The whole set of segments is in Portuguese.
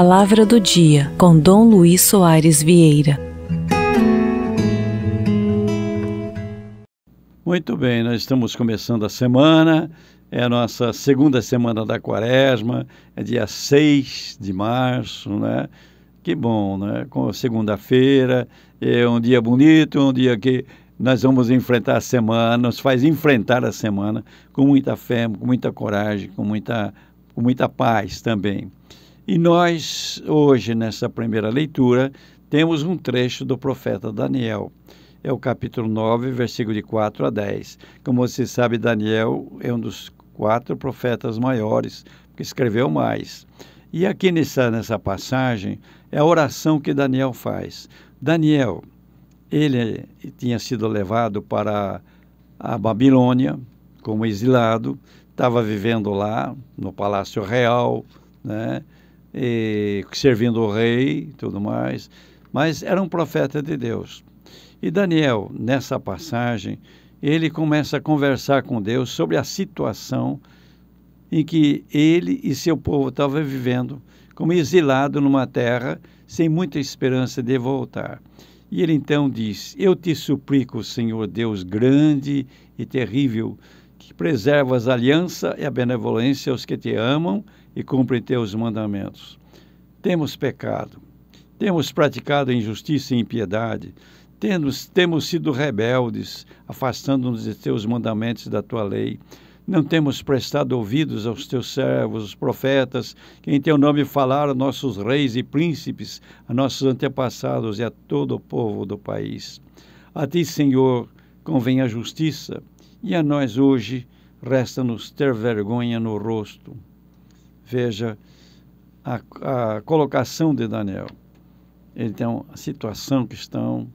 Palavra do Dia, com Dom Luiz Soares Vieira. Muito bem, nós estamos começando a semana, é a nossa segunda semana da quaresma, é dia 6 de março, né? Que bom, né? Segunda-feira, é um dia bonito, um dia que nós vamos enfrentar a semana, nos faz enfrentar a semana com muita fé, com muita coragem, com muita, com muita paz também. E nós, hoje, nessa primeira leitura, temos um trecho do profeta Daniel. É o capítulo 9, versículo de 4 a 10. Como você sabe, Daniel é um dos quatro profetas maiores, que escreveu mais. E aqui nessa, nessa passagem é a oração que Daniel faz. Daniel, ele tinha sido levado para a Babilônia como exilado, estava vivendo lá no Palácio Real, né? e, servindo o rei tudo mais, mas era um profeta de Deus. E Daniel, nessa passagem, ele começa a conversar com Deus sobre a situação em que ele e seu povo estavam vivendo, como exilado numa terra sem muita esperança de voltar. E ele então diz: Eu te suplico, Senhor Deus grande e terrível, que preservas a aliança e a benevolência aos que te amam e cumprem teus mandamentos. Temos pecado, temos praticado injustiça e impiedade, temos, temos sido rebeldes, afastando-nos de teus mandamentos e da tua lei. Não temos prestado ouvidos aos teus servos, os profetas, que em teu nome falaram nossos reis e príncipes, a nossos antepassados e a todo o povo do país. A ti, Senhor, convém a justiça, e a nós hoje resta-nos ter vergonha no rosto. Veja a, a colocação de Daniel. ele tem a situação que estão,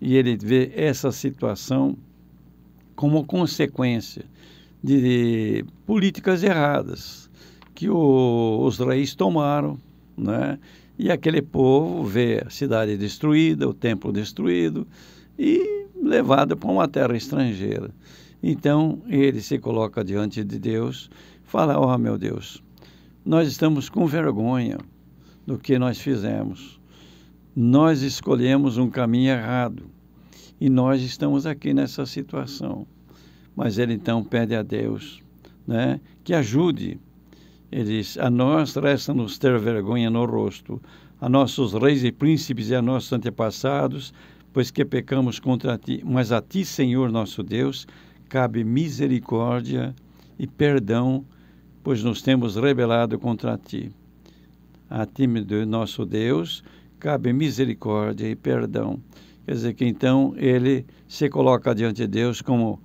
e ele vê essa situação como consequência de políticas erradas que o, os reis tomaram, né? E aquele povo vê a cidade destruída, o templo destruído e levado para uma terra estrangeira. Então ele se coloca diante de Deus, fala: "Oh, meu Deus, nós estamos com vergonha do que nós fizemos. Nós escolhemos um caminho errado e nós estamos aqui nessa situação. Mas ele então pede a Deus né, que ajude. Ele diz: A nós resta-nos ter vergonha no rosto, a nossos reis e príncipes e a nossos antepassados, pois que pecamos contra ti. Mas a ti, Senhor nosso Deus, cabe misericórdia e perdão pois nos temos rebelado contra ti. A ti, de nosso Deus, cabe misericórdia e perdão. Quer dizer que então ele se coloca diante de Deus como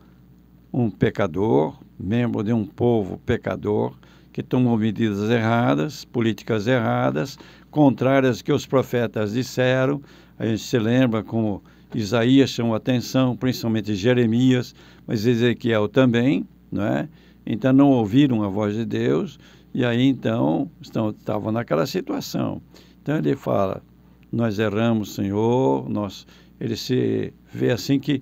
um pecador, membro de um povo pecador, que tomou medidas erradas, políticas erradas, contrárias que os profetas disseram. A gente se lembra como Isaías chamou atenção, principalmente Jeremias, mas Ezequiel também, não é? Então não ouviram a voz de Deus e aí então estão, estavam naquela situação. Então ele fala: Nós erramos, Senhor. Nós, ele se vê assim que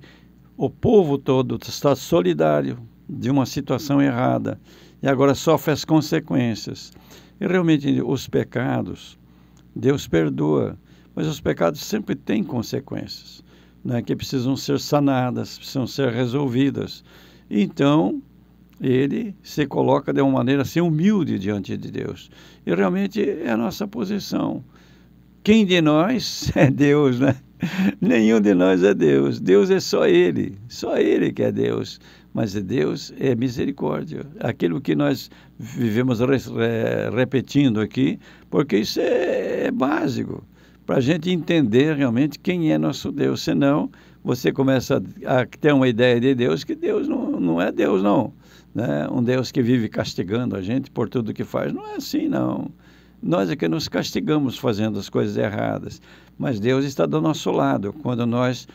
o povo todo está solidário de uma situação errada e agora sofre as consequências. E realmente os pecados, Deus perdoa, mas os pecados sempre têm consequências, né, que precisam ser sanadas, precisam ser resolvidas. Então, ele se coloca de uma maneira assim humilde diante de Deus. E realmente é a nossa posição. Quem de nós é Deus, né? Nenhum de nós é Deus. Deus é só Ele. Só Ele que é Deus. Mas Deus é misericórdia. Aquilo que nós vivemos repetindo aqui, porque isso é, é básico para a gente entender realmente quem é nosso Deus. Senão, você começa a ter uma ideia de Deus que Deus não, não é Deus, não né? um Deus que vive castigando a gente por tudo que faz. Não é assim, não. Nós é que nos castigamos fazendo as coisas erradas, mas Deus está do nosso lado. Quando nós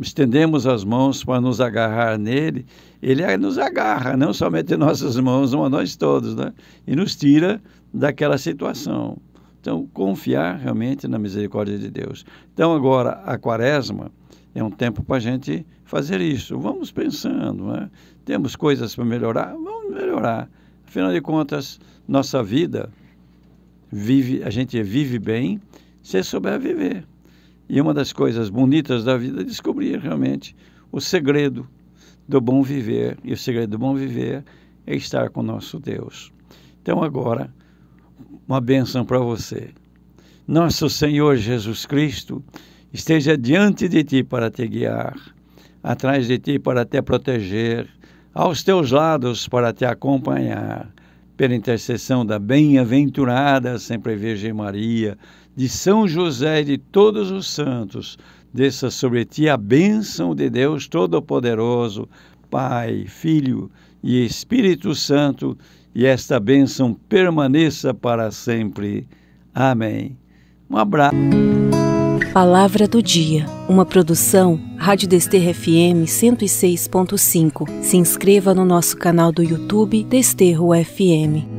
estendemos as mãos para nos agarrar nele, ele é, nos agarra, não somente nossas mãos, mas nós todos, né? E nos tira daquela situação. Então, confiar realmente na misericórdia de Deus. Então, agora, a quaresma, é um tempo para a gente fazer isso. Vamos pensando, né? temos coisas para melhorar, vamos melhorar. Afinal de contas, nossa vida vive, a gente vive bem se souber viver. E uma das coisas bonitas da vida é descobrir realmente o segredo do bom viver. E o segredo do bom viver é estar com nosso Deus. Então agora, uma bênção para você. Nosso Senhor Jesus Cristo esteja diante de ti para te guiar, atrás de ti para te proteger, aos teus lados para te acompanhar, pela intercessão da bem-aventurada sempre Virgem Maria, de São José e de todos os santos, desça sobre ti a bênção de Deus Todo-Poderoso, Pai, Filho e Espírito Santo, e esta bênção permaneça para sempre. Amém. Um abraço. Palavra do Dia, uma produção Rádio Desterro FM 106.5. Se inscreva no nosso canal do YouTube Desterro FM.